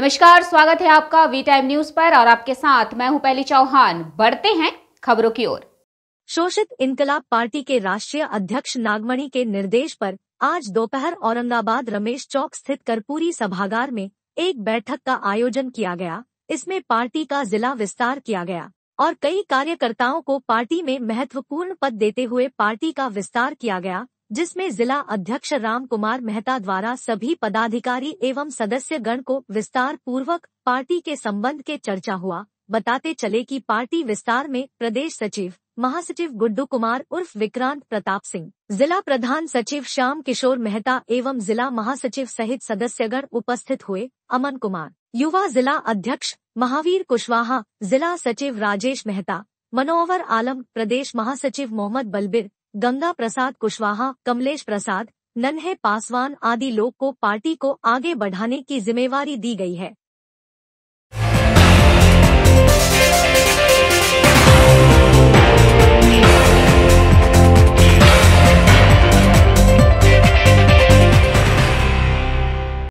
नमस्कार स्वागत है आपका वी टाइम न्यूज पर और आपके साथ मैं हूं पहली चौहान बढ़ते हैं खबरों की ओर शोषित इनकलाब पार्टी के राष्ट्रीय अध्यक्ष नागमणि के निर्देश पर आज दोपहर औरंगाबाद रमेश चौक स्थित कर्पूरी सभागार में एक बैठक का आयोजन किया गया इसमें पार्टी का जिला विस्तार किया गया और कई कार्यकर्ताओं को पार्टी में महत्वपूर्ण पद देते हुए पार्टी का विस्तार किया गया जिसमें जिला अध्यक्ष राम कुमार मेहता द्वारा सभी पदाधिकारी एवं सदस्य गण को विस्तार पूर्वक पार्टी के संबंध के चर्चा हुआ बताते चले कि पार्टी विस्तार में प्रदेश सचिव महासचिव गुड्डू कुमार उर्फ विक्रांत प्रताप सिंह जिला प्रधान सचिव श्याम किशोर मेहता एवं जिला महासचिव सहित सदस्यगण उपस्थित हुए अमन कुमार युवा जिला अध्यक्ष महावीर कुशवाहा जिला सचिव राजेश मेहता मनोवर आलम प्रदेश महासचिव मोहम्मद बलबिर गंगा प्रसाद कुशवाहा कमलेश प्रसाद नन्हे पासवान आदि लोग को पार्टी को आगे बढ़ाने की जिम्मेवारी दी गई है